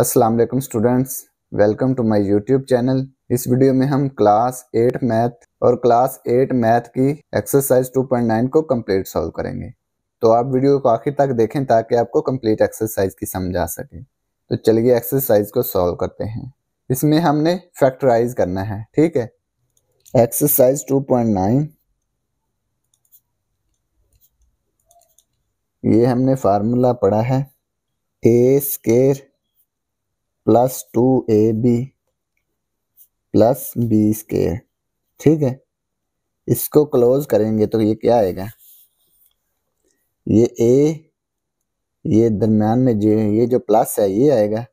Aslam students welcome to my YouTube channel इस video में हम क्लास एट मैथ और क्लास एट मैथ की एक्सरसाइज 2.9 को कम्प्लीट सॉल्व करेंगे तो आप वीडियो को आखिर तक देखें ताकि आपको कंप्लीट एक्सरसाइज की समझ आ सके तो चलिए एक्सरसाइज को सॉल्व करते हैं इसमें हमने फैक्टराइज करना है ठीक है एक्सरसाइज 2.9 ये हमने फार्मूला पढ़ा है A square plus two A B plus B square ठीक है इसको क्लोज करेंगे तो ये क्या आएगा ये ए ये दरम्यान में जो ये जो प्लस है ये आएगा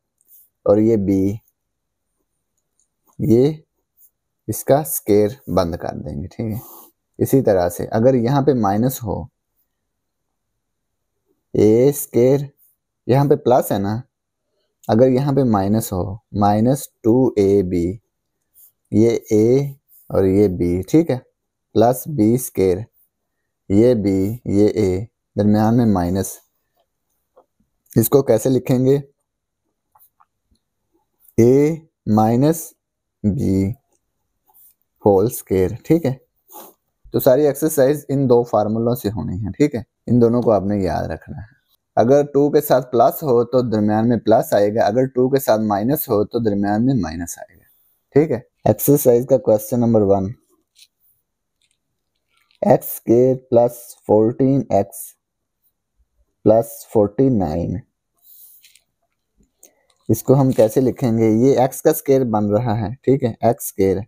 और ये बी ये इसका स्केयर बंद कर देंगे ठीक है इसी तरह से अगर यहाँ पे माइनस हो ए स्केयर यहाँ पे प्लस है ना अगर यहाँ पे माइनस हो माइनस टू ए बी ये ए और ये बी ठीक है प्लस बी स्केर ये बी ये ए दरमियान में माइनस इसको कैसे लिखेंगे A minus B whole square ठीक है तो सारी एक्सरसाइज इन दो फार्मूलों से होनी है ठीक है इन दोनों को आपने याद रखना है अगर टू के साथ प्लस हो तो दरमियान में प्लस आएगा अगर टू के साथ माइनस हो तो दरमियान में माइनस आएगा ठीक है एक्सरसाइज का क्वेश्चन नंबर वन एक्स के plus fourteen X plus forty nine इसको हम कैसे लिखेंगे ये एक्स का स्केयर बन रहा है ठीक है एक्स स्केयर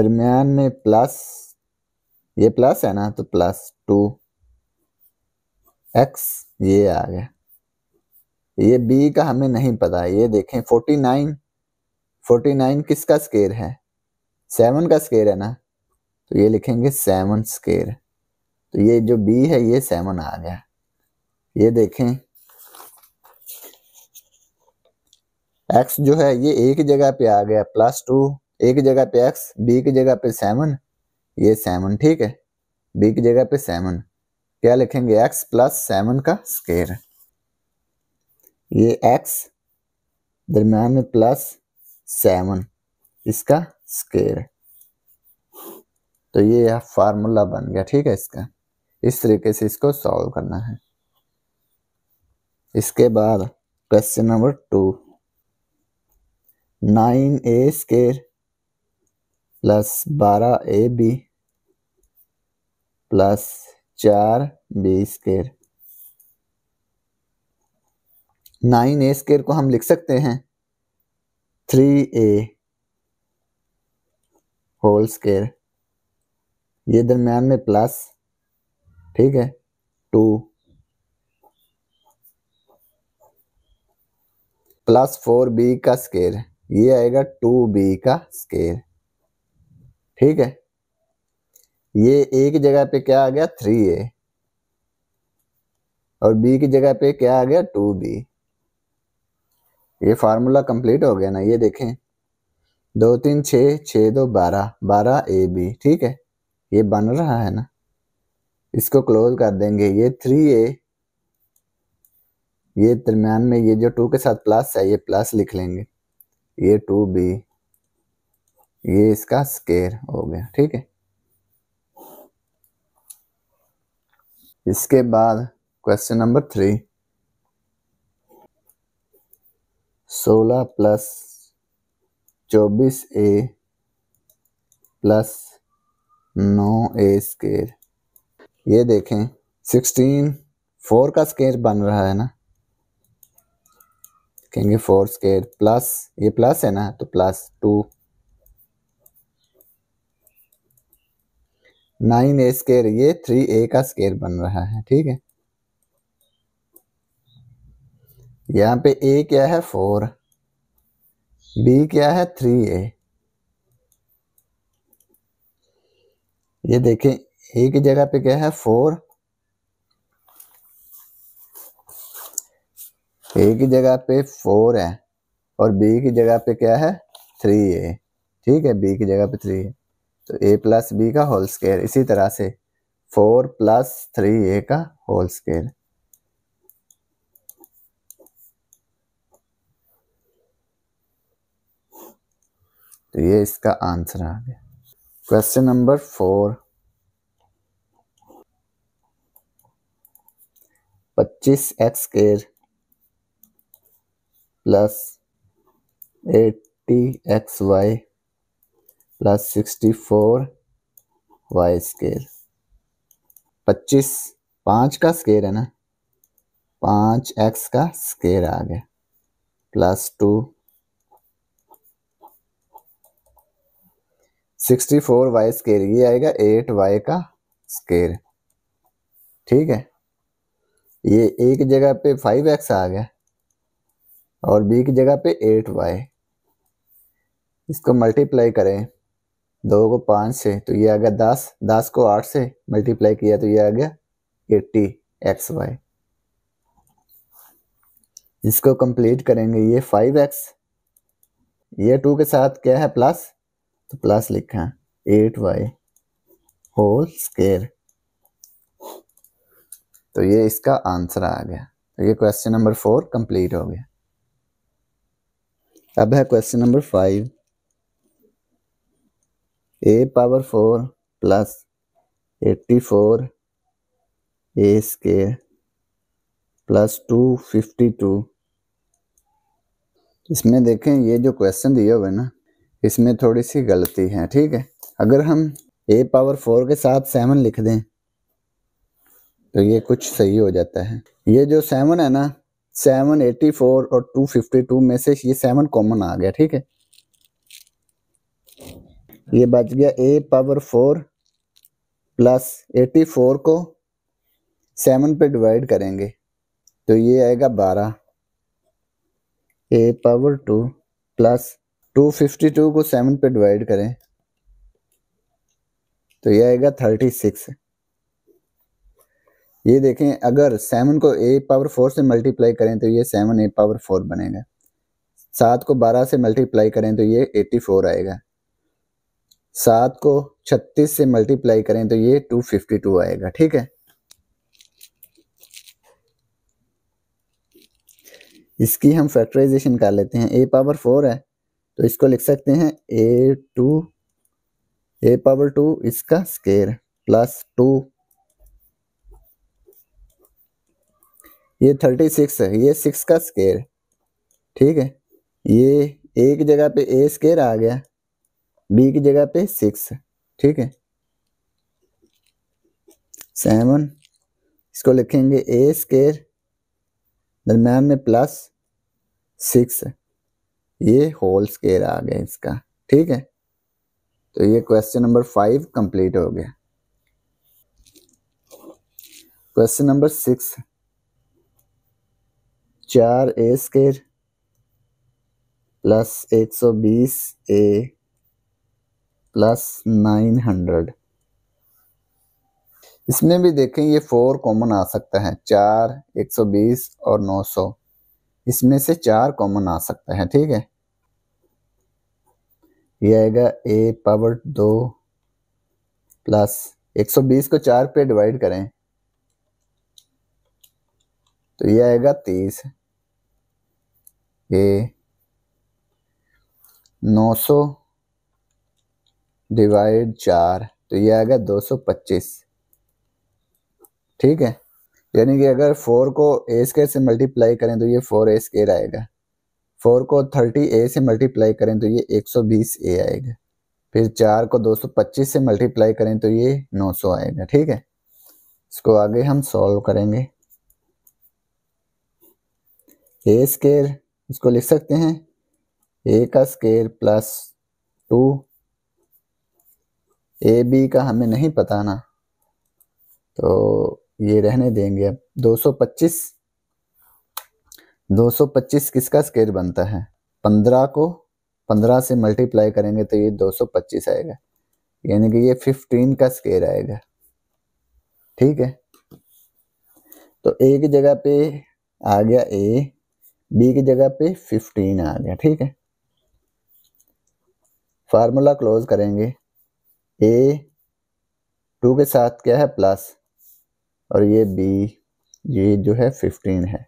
दरमियान में प्लस ये प्लस है ना तो प्लस टू एक्स ये आ गया ये बी का हमें नहीं पता ये देखें फोर्टी नाइन फोर्टी नाइन किसका स्केयर है सेवन का स्केयर है ना तो ये लिखेंगे सेवन स्केयर तो ये जो बी है ये सेवन आ गया ये देखें एक्स जो है ये एक जगह पे आ गया प्लस टू एक जगह पे एक्स बी की जगह पे सेवन ये सेवन ठीक है बी की जगह पे सेवन क्या लिखेंगे एक्स प्लस सेवन का स्केयर ये एक्स दरम्यान में प्लस सेवन इसका स्केयर तो ये फार्मूला बन गया ठीक है इसका इस तरीके से इसको सॉल्व करना है इसके बाद क्वेश्चन नंबर टू नाइन ए स्केयर प्लस बारह ए बी प्लस चार B square nine A square को हम लिख सकते हैं थ्री ए होल स्केयर ये दरम्यान में प्लस ठीक है टू प्लस फोर बी का स्केयर ये आएगा टू बी का स्केयर ठीक है ये ए की जगह पे क्या आ गया थ्री ए और बी की जगह पे क्या आ गया टू बी ये फार्मूला कंप्लीट हो गया ना ये देखें दो तीन छ छ दो बारह बारह ए बी ठीक है ये बन रहा है ना इसको क्लोज कर देंगे ये थ्री ए ये दरम्यान में ये जो टू के साथ प्लस है ये प्लस लिख लेंगे ये टू बी ये इसका स्केयर हो गया ठीक है इसके बाद क्वेश्चन नंबर थ्री सोलह प्लस चौबीस a plus now A square ये देखें सिक्सटीन फोर का स्केयर बन रहा है ना कहेंगे फोर स्केयर प्लस ये प्लस है ना तो प्लस टू नाइन ए स्केयर ये थ्री ए का स्केयर बन रहा है ठीक है यहाँ पे ए क्या है फोर बी क्या है थ्री ए ये देखें ए की जगह पे क्या है फोर ए की जगह पे फोर है और बी की जगह पे क्या है थ्री ए ठीक है बी की जगह पे थ्री है तो ए प्लस बी का होल स्केयर इसी तरह से फोर प्लस थ्री ए का होल स्केयर तो ये इसका आंसर आ गया क्वेश्चन नंबर फोर पच्चीस x square plus eighty x Y plus sixty four Y square पच्चीस पाँच का स्केयर है ना पाँच एक्स का स्केयर आ गया plus two sixty four Y square ये आएगा एट वाई का स्केयर ठीक है ये एक जगह पे फाइव एक्स आ गया और बी की जगह पे एट वाई इसको मल्टीप्लाई करें दो को पाँच से तो ये आ गया दस दस को आठ से मल्टीप्लाई किया तो ये आ गया एट्टी एक्स वाई इसको कंप्लीट करेंगे ये फाइव एक्स ये टू के साथ क्या है प्लस तो प्लस लिखा है एट वाई होल स्केयर तो ये इसका आंसर आ गया तो ये क्वेश्चन नंबर फोर कंप्लीट हो गया अब है question number five a power four plus eighty four a square plus two fifty two इसमें देखें ये जो क्वेश्चन दिया हुआ है ना इसमें थोड़ी सी गलती है ठीक है अगर हम ए पावर फोर के साथ सेवन लिख दें तो ये कुछ सही हो जाता है ये जो सेवन है ना सेवन एटी फोर और टू फिफ्टी टू में से ये सेवन कॉमन आ गया ठीक है ये बच गया a power four plus eighty four को सेवन पे डिवाइड करेंगे तो ये आएगा बारह a power two plus two fifty two को सेवन पे डिवाइड करें तो ये आएगा थर्टी सिक्स ये देखें अगर सेवन को ए पावर फोर से मल्टीप्लाई करें तो ये सेवन ए पावर फोर बनेगा सात को बारह से मल्टीप्लाई करें तो ये एट्टी फोर आएगा सात को छत्तीस से मल्टीप्लाई करें तो ये टू फिफ्टी टू आएगा ठीक है इसकी हम फैक्टराइजेशन कर लेते हैं ए पावर फोर है तो इसको लिख सकते हैं a two a power two इसका स्केयर प्लस टू ये थर्टी सिक्स है ये सिक्स का स्केयर ठीक है ये एक जगह पे ए स्केयर आ गया बी की जगह पे सिक्स ठीक है सेवन इसको लिखेंगे ए स्केयर दरम्यान में प्लस सिक्स ये होल स्केयर आ गया इसका ठीक है तो ये क्वेश्चन नंबर फाइव कंप्लीट हो गया क्वेश्चन नंबर सिक्स चार ए स्केयर प्लस एक सौ बीस ए प्लस नाइन हंड्रेड इसमें भी देखें ये फोर कॉमन आ सकता है चार एक सौ बीस और नौ सौ इसमें से चार कॉमन आ सकता है ठीक है ये आएगा ए पावर दो प्लस एक सौ बीस को चार पे डिवाइड करें तो ये आएगा तीस ए नौ सौ डिवाइड चार तो ये आ गया दो सौ पच्चीस ठीक है यानी कि अगर फोर को ए स्केयर से मल्टीप्लाई करें तो ये फोर ए स्केयर आएगा फोर को थर्टी ए से मल्टीप्लाई करें तो ये एक सौ बीस ए आएगा फिर चार को दो सौ पच्चीस से मल्टीप्लाई करें तो ये नौ सौ आएगा ठीक है इसको आगे हम सॉल्व करेंगे ए स्केयर इसको लिख सकते हैं ए का स्केयर प्लस टू ए बी का हमें नहीं पता ना तो ये रहने देंगे अब 225 225 किसका स्केयर बनता है 15 को 15 से मल्टीप्लाई करेंगे तो ये 225 आएगा यानी कि ये 15 का स्केयर आएगा ठीक है तो ए की जगह पे आ गया ए बी की जगह पे 15 आ गया ठीक है फार्मूला क्लोज करेंगे ए टू के साथ क्या है प्लस और ये बी ये जो है फिफ्टीन है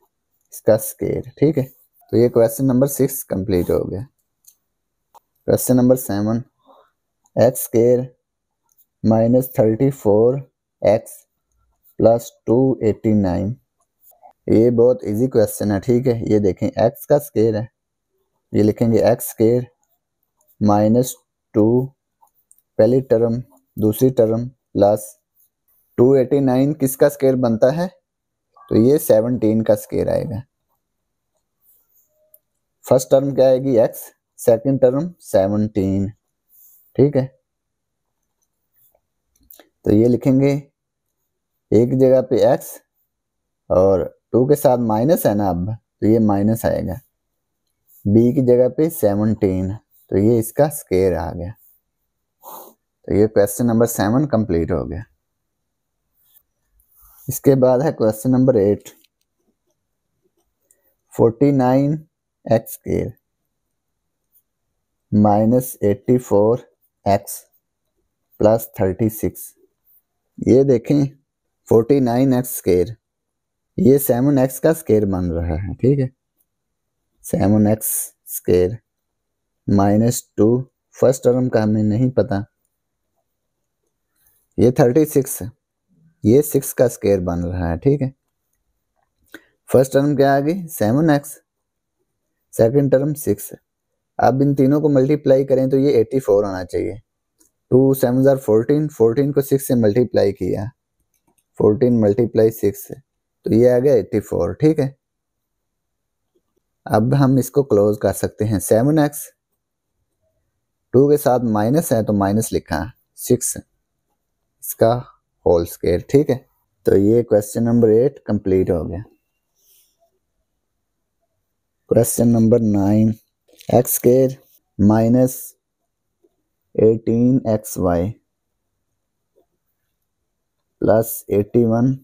इसका स्केयर ठीक है तो ये क्वेश्चन नंबर सिक्स कंप्लीट हो गया question number seven x square minus thirty four x plus two eighty nine ये बहुत इजी क्वेश्चन है ठीक है ये देखें एक्स का स्केयर है ये लिखेंगे एक्स स्केयर माइनस टू पहली टर्म दूसरी टर्म प्लस 289 किसका स्केयर बनता है तो ये 17 का स्केयर आएगा फर्स्ट टर्म क्या आएगी एक्स सेकंड टर्म 17 ठीक है तो ये लिखेंगे एक जगह पे एक्स और टू के साथ माइनस है ना अब तो ये माइनस आएगा बी की जगह पे सेवनटीन तो ये इसका स्केयर आ गया तो ये क्वेश्चन नंबर सेवन कंप्लीट हो गया इसके बाद है question number eight forty nine x square minus eighty four x plus thirty six ये देखें फोर्टी नाइन एक्स स्केयर ये सेवन एक्स का स्केयर बन रहा है ठीक है seven x square minus two first term का हमें नहीं पता ये थर्टी सिक्स ये सिक्स का स्केयर बन रहा है ठीक है फर्स्ट टर्म क्या आ गई seven x second term six अब इन तीनों को मल्टीप्लाई करें तो ये एट्टी फोर आना चाहिए टू सेवन ज़ार फोर्टीन फोर्टीन को सिक्स से मल्टीप्लाई किया फोर्टीन मल्टीप्लाई सिक्स तो ये आ गया एट्टी फोर ठीक है अब हम इसको क्लोज कर सकते हैं सेवन एक्स टू के साथ माइनस है तो माइनस लिखा है सिक्स का होल स्केयर ठीक है तो ये क्वेश्चन नंबर एट कंप्लीट हो गया question number nine x square minus eighteen x Y plus eighty one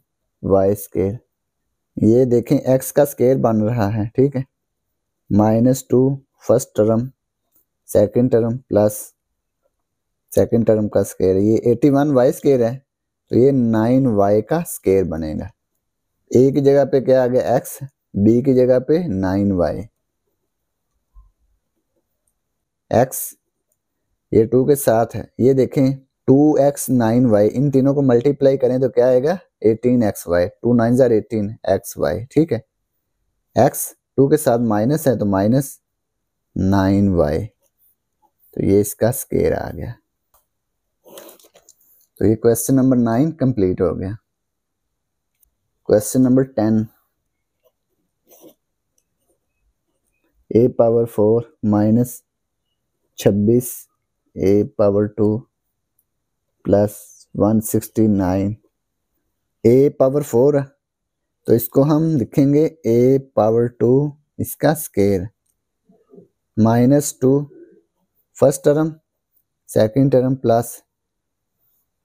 y square ये देखें एक्स का स्केयर बन रहा है ठीक है minus two first term second term plus second term का स्केयर ये एटी वन वाई स्केयर है तो ये नाइन वाई का स्केयर बनेगा ए की जगह पे क्या आ गया एक्स बी की जगह पे नाइन वाई एक्स ये टू के साथ है ये देखें टू एक्स नाइन वाई इन तीनों को मल्टीप्लाई करें तो क्या आएगा eighteen x y two nine जार एटीन एक्स वाई ठीक है एक्स टू के साथ माइनस है तो माइनस नाइन वाई तो ये इसका स्केयर आ गया तो ये क्वेश्चन नंबर नाइन कंप्लीट हो गया question number ten a power four minus छब्बीस a power two plus one sixty nine a power four तो इसको हम लिखेंगे ए पावर टू इसका square minus two first term second term plus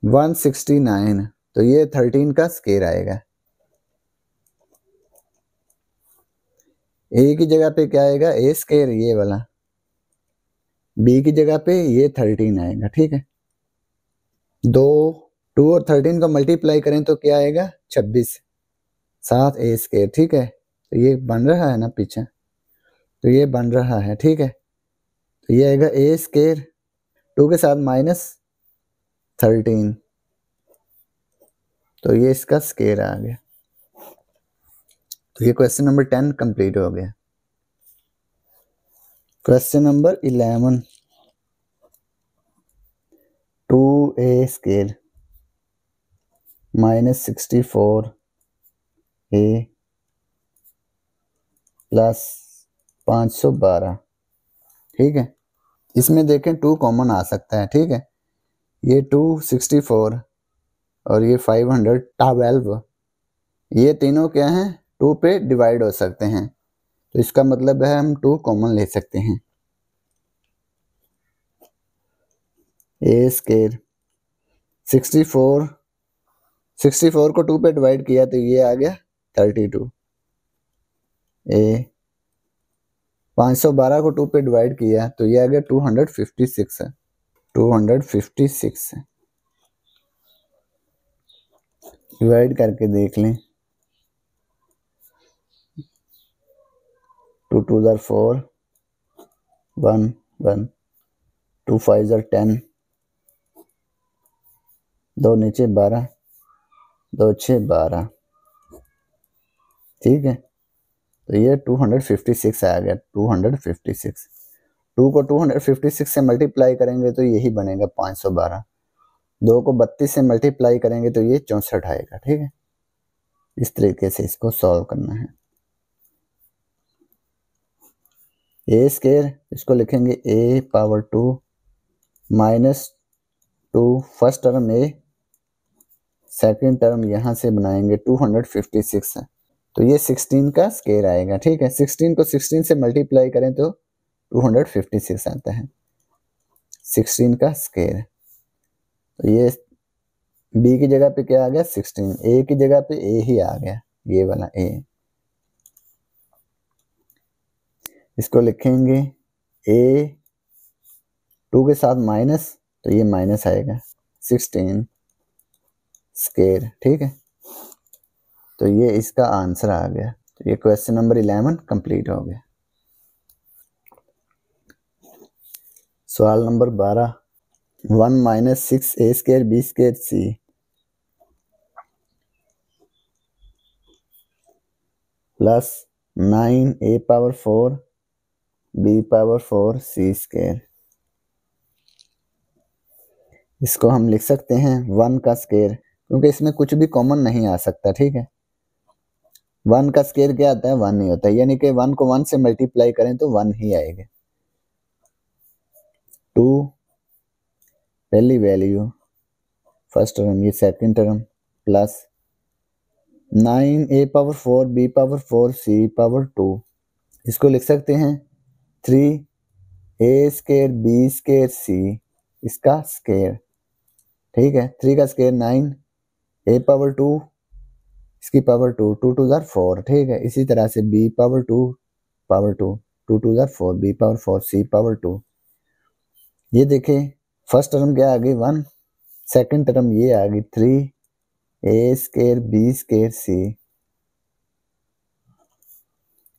169 तो ये 13 का स्केयर आएगा ए की जगह पे क्या आएगा ए स्केर ये वाला बी की जगह पे ये थर्टीन आएगा ठीक है दो टू और थर्टीन को मल्टीप्लाई करें तो क्या आएगा छब्बीस सात ए स्केयर ठीक है तो ये बन रहा है ना पीछे तो ये बन रहा है ठीक है तो ये आएगा ए स्केयर टू के साथ माइनस थर्टीन तो ये इसका स्केयर आ गया तो ये क्वेश्चन नंबर टेन कंप्लीट हो गया question number eleven two A square minus sixty four a plus पाँच सौ बारह ठीक है इसमें देखें टू कॉमन आ सकता है ठीक है ये टू सिक्सटी फोर और ये फाइव हंड्रेड ट्वेल्व ये तीनों क्या हैं टू पे डिवाइड हो सकते हैं तो इसका मतलब है हम टू कॉमन ले सकते हैं a square sixty four sixty four को टू पे डिवाइड किया तो ये आ गया थर्टी टू ए पाँच सौ बारह को टू पे डिवाइड किया तो ये आ गया टू हंड्रेड फिफ्टी सिक्स है two hundred fifty six divide करके देख लें टू टू ज़र four one one two five ज़र टेन दो नीचे बारह दो छः बारह ठीक है तो ये टू हंड्रेड फिफ्टी सिक्स आ गया two hundred fifty six two को टू हंड्रेड फिफ्टी सिक्स से मल्टीप्लाई करेंगे तो यही बनेगा सौ बारह दो को बत्तीस से मल्टीप्लाई करेंगे तो ये चौंसठ आएगा ठीक है इस तरीके से इसको सॉल्व करना है ए स्केयर इसको लिखेंगे ए power two minus two first term a second term यहाँ से बनाएंगे टू हंड्रेड फिफ्टी है तो ये सिक्सटीन का स्केयर आएगा ठीक है सिक्सटीन को सिक्सटीन से मल्टीप्लाई करें तो 256 आता है 16 का स्केयर तो ये बी की जगह पे क्या आ गया 16 ए की जगह पे ए ही आ गया ये वाला ए इसको लिखेंगे ए टू के साथ माइनस तो ये माइनस आएगा सिक्सटीन स्केयर ठीक है तो ये इसका आंसर आ गया तो ये क्वेश्चन नंबर इलेवन कंप्लीट हो गया सवाल नंबर बारह one minus six a square B square c plus nine a power four B power four c square इसको हम लिख सकते हैं वन का स्केयर क्योंकि इसमें कुछ भी कॉमन नहीं आ सकता ठीक है वन का स्केयर क्या आता है वन ही होता है यानी कि वन को वन से मल्टीप्लाई करें तो वन ही आएगा टू पहली वैल्यू फर्स्ट टर्म ये second term plus nine a power four B power four c power two इसको लिख सकते हैं three a square B square c इसका स्केयर ठीक है थ्री का square nine a power two इसकी पावर टू टू टू ज़ार फोर ठीक है इसी तरह से b power two power two two two ज़ार four B power four c power two ये देखें फर्स्ट टर्म क्या आ गई वन सेकंड टर्म ये आ गई three a square B square c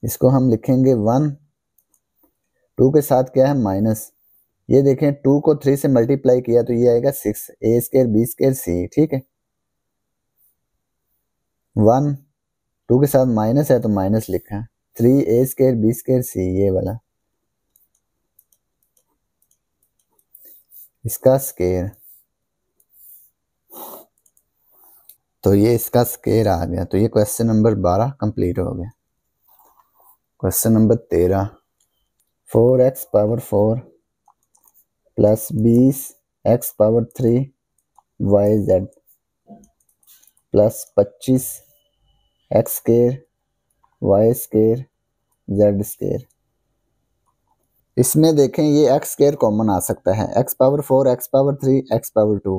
इसको हम लिखेंगे वन टू के साथ क्या है माइनस ये देखें टू को थ्री से मल्टीप्लाई किया तो ये आएगा six a square B square c ठीक है वन टू के साथ माइनस है तो माइनस लिखा three a square B square c ये वाला इसका स्केयर तो ये इसका स्केयर आ गया तो ये क्वेश्चन नंबर बारह कंप्लीट हो गया क्वेश्चन नंबर तेरह four x power four plus बीस x power three y z plus पच्चीस x square Y square z square इसमें देखें ये एक्स स्केयर कॉमन आ सकता है x power four x power three x power two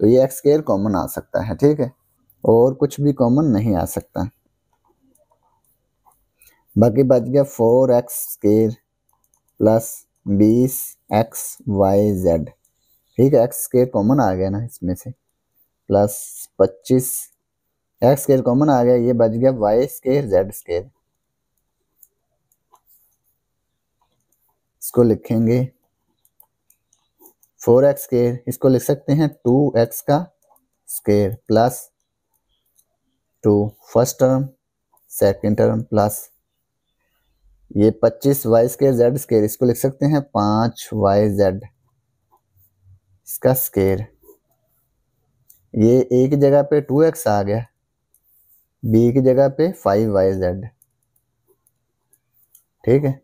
तो ये एक्स स्केयर कॉमन आ सकता है ठीक है और कुछ भी कॉमन नहीं आ सकता बाकी बच गया फोर एक्स स्केयर प्लस बीस एक्स वाई जेड ठीक है एक्स स्केयर कॉमन आ गया ना इसमें से प्लस पच्चीस एक्स स्केयर कॉमन आ गया ये बच गया वाई स्केयर जेड स्केयर इसको लिखेंगे फोर एक्स स्केयर इसको लिख सकते हैं टू एक्स का square plus two first term second term plus ये पच्चीस वाई स्केयर जेड स्केयर इसको लिख सकते हैं पांच वाई जेड इसका स्केयर ये ए की जगह पे टू एक्स आ गया बी की जगह पे फाइव वाई जेड ठीक है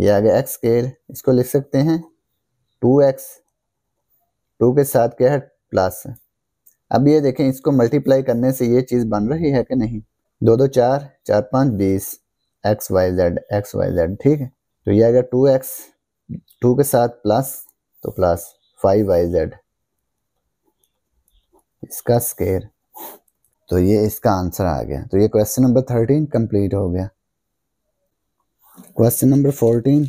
ये आ गया एक्स स्केयर इसको लिख सकते हैं टू एक्स टू के साथ क्या है प्लस अब ये देखें इसको मल्टीप्लाई करने से ये चीज़ बन रही है कि नहीं दो दो चार चार पाँच बीस x y z x y z ठीक है तो ये आ गया टू एक्स टू के साथ प्लस तो प्लस फाइव वाई जेड इसका स्केयर तो ये इसका आंसर आ गया तो ये क्वेश्चन नंबर थर्टीन कंप्लीट हो गया question number fourteen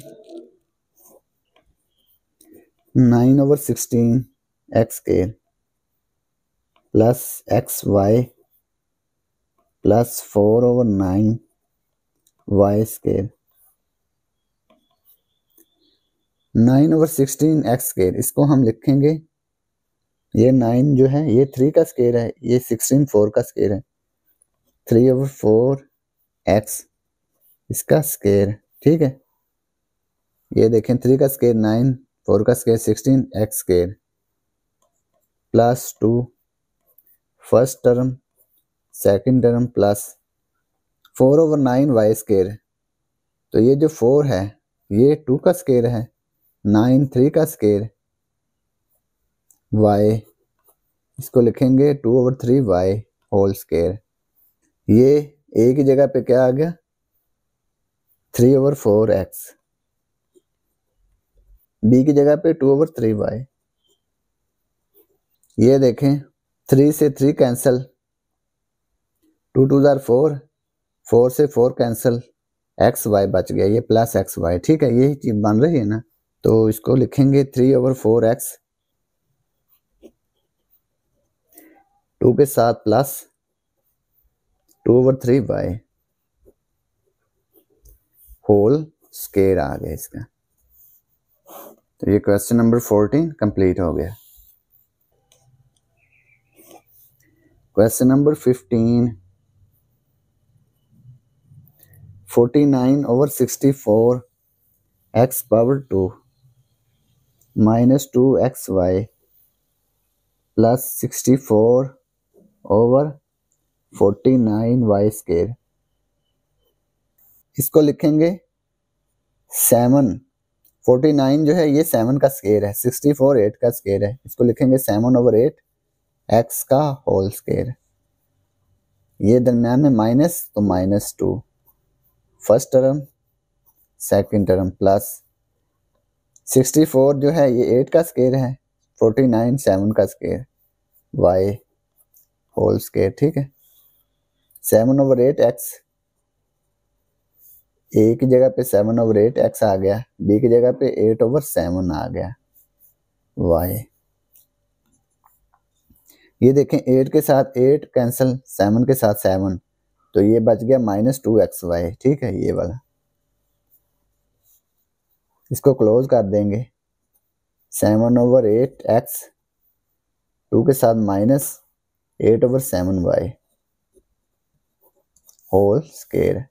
nine over sixteen x के plus x Y plus four over nine y square nine over sixteen x square इसको हम लिखेंगे ये नाइन जो है ये थ्री का स्केयर है ये सिक्सटीन फोर का स्केयर है थ्री ओवर फोर एक्स इसका स्केयर ठीक है ये देखें थ्री का स्केयर नाइन फोर का square sixteen x square plus two first term second term plus four over nine y square तो ये जो फोर है ये टू का स्केयर है नाइन थ्री का स्केयर वाई इसको लिखेंगे two over three y whole square ये ए की जगह पे क्या आ गया three over four x B की जगह पे टू ओवर थ्री वाई ये देखें थ्री से थ्री कैंसिल टू टू ज़ार फोर फोर से फोर कैंसिल एक्स वाई बच गया ये प्लस एक्स वाई ठीक है यही चीज़ बन रही है ना तो इसको लिखेंगे three over four x two के साथ plus two over three y whole square आ गया इसका तो ये क्वेश्चन नंबर फोर्टीन कंप्लीट हो गया question number fifteen forty nine over sixty four x power two minus two x Y plus sixty four over forty nine y square किसको लिखेंगे seven forty nine जो है ये सेवन का square है sixty four eight का square है इसको लिखेंगे सेवन ओवर एट एक्स का होल स्केयर ये दरम्यान में माइनस तो minus two first term second term plus sixty four जो है ये एट का स्केयर है फोर्टी नाइन सेवन का स्केयर वाई होल स्केयर ठीक है seven over eight x a की जगह पे सेवन ओवर एट एक्स आ गया बी की जगह पे एट ओवर सेवन आ गया वाई ये देखें एट के साथ एट कैंसिल सेवन के साथ सेवन तो ये बच गया माइनस टू एक्स वाई ठीक है ये वाला इसको क्लोज कर देंगे seven over eight x two के साथ minus eight over seven y whole square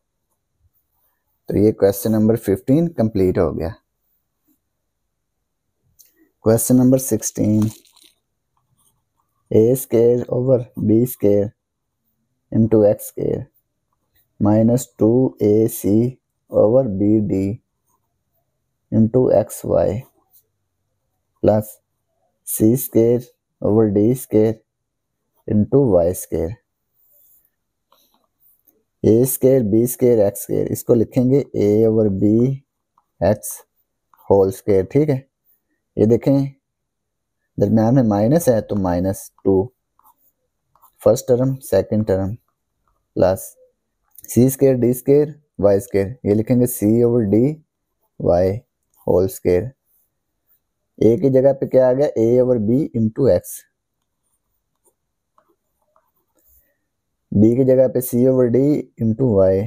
तो ये क्वेश्चन नंबर फिफ्टीन कंप्लीट हो गया question number sixteen a square over b square into x square minus two A C over B D into x Y plus C square over d square into y square a square B square x square इसको लिखेंगे a over B x whole square ठीक है ये देखें दरम्यान में minus है तो minus two first term second term plus सी square D square Y square ये लिखेंगे C over D Y whole square A की जगह पे क्या आ गया A over B into X D की जगह पे C over D into Y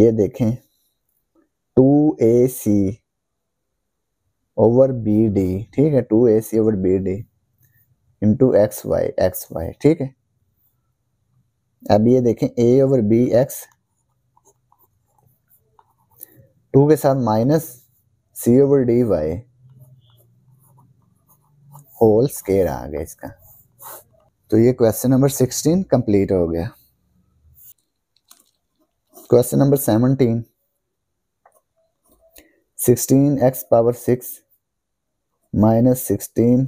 ये देखें टू ए सी ओवर बी डी ठीक है टू ए सी over B D into x Y x Y ठीक है अब ये देखें A over B X two के साथ minus C over D Y whole square आ गया इसका तो ये क्वेश्चन नंबर सिक्सटीन कंप्लीट हो गया question number seventeen sixteen X power six minus sixteen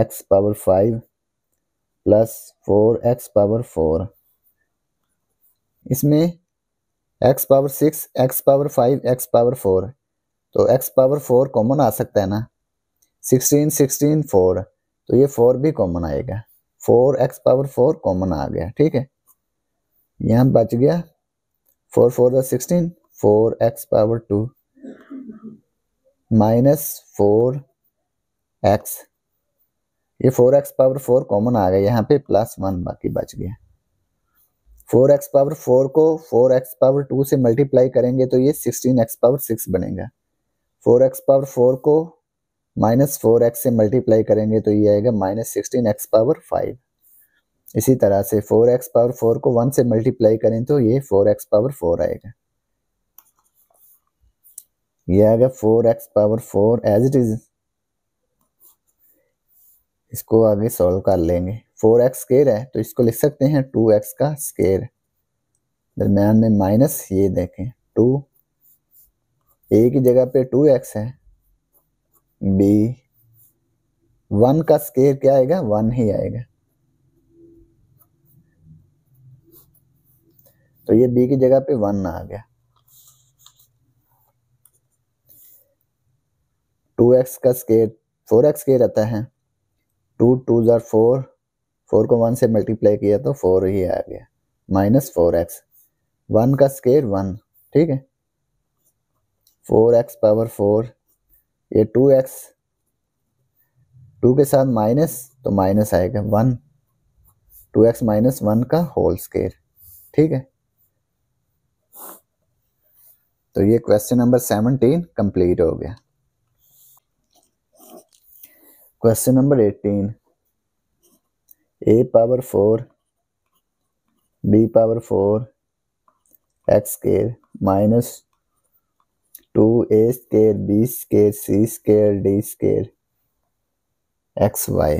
X power five plus four x power four इसमें X power six X power five X power four तो X power four common आ सकता है ना sixteen sixteen four तो ये four भी common आएगा four x power four common आ गया ठीक है यहाँ बच गया four four sixteen four x power two minus four X ये four x power four common आ गया यहाँ पे प्लस वन बाकी बच गया फोर एक्स पावर फोर को फोर एक्स पावर टू से मल्टीप्लाई करेंगे तो ये सिक्सटीन एक्स पावर सिक्स बनेगा फोर एक्स पावर फोर को माइनस फोर एक्स से मल्टीप्लाई करेंगे तो ये आएगा minus sixteen X power five इसी तरह से फोर एक्स पावर फोर को वन से मल्टीप्लाई करें तो ये फोर एक्स पावर फोर आएगा ये आएगा four x power four as it is इसको आगे सॉल्व कर लेंगे फोर एक्स स्केयर है तो इसको लिख सकते हैं टू एक्स का स्केयर दरम्यान में माइनस ये देखें टू ए की जगह पे टू एक्स है बी वन का स्केयर क्या आएगा वन ही आएगा तो ये बी की जगह पे वन आ गया टू एक्स का स्केयर फोर एक्स के रहता है टू टू जर फोर फोर को वन से मल्टीप्लाई किया तो फोर ही आ गया माइनस फोर एक्स वन का स्केयर वन ठीक है फोर एक्स पावर फोर ये टू एक्स टू के साथ माइनस तो माइनस आएगा one two X minus one का होल स्केयर ठीक है तो ये क्वेश्चन नंबर सेवनटीन कंप्लीट हो गया question number eighteen A power four B power four x square minus two A square B square C square D square X Y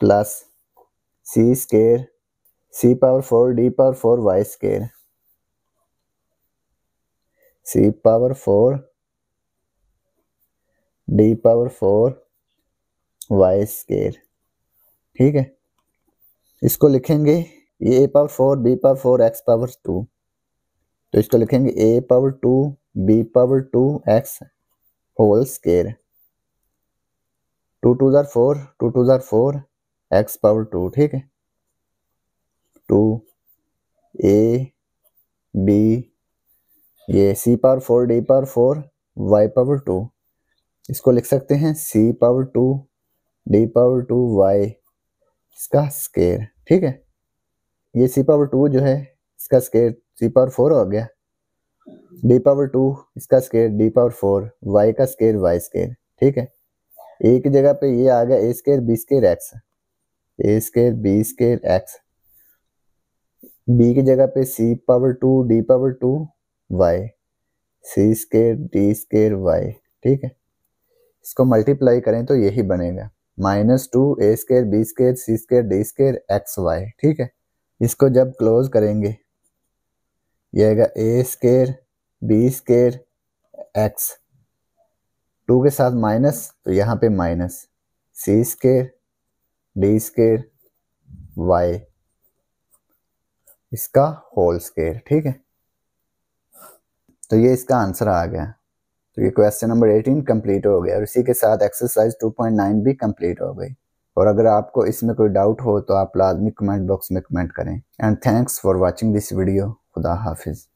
plus C square C power four D power four Y square C power four D power four Y square ठीक है इसको लिखेंगे ये A power four B power four x power two तो इसको लिखेंगे ए power two B power two x whole square two two ज़ार four two two ज़ार फोर एक्स पावर टू ठीक है टू ए बी ये C power four D power four Y power two इसको लिख सकते हैं C power two D power two Y इसका स्केयर ठीक है ये सी पावर टू जो है इसका स्केयर सी पावर फोर हो गया डी पावर टू इसका square D power four Y का स्केयर वाई स्केयर ठीक है एक जगह पे ये आ गया A square B square X A square B square X B की जगह पे C power two D power two Y C square D square Y ठीक है इसको मल्टीप्लाई करें तो यही बनेगा माइनस टू ए square B square C square D square X Y ठीक है इसको जब क्लोज करेंगे ये आएगा A square B square X two के साथ माइनस तो यहाँ पे minus C square D square Y इसका होल स्केयर ठीक है तो ये इसका आंसर आ गया तो ये क्वेश्चन नंबर एटीन कंप्लीट हो गया और इसी के साथ एक्सरसाइज 2.9 भी कंप्लीट हो गई और अगर आपको इसमें कोई डाउट हो तो आप लाजमी कमेंट बॉक्स में कमेंट करें and thanks for watching this video खुदा हाफिज़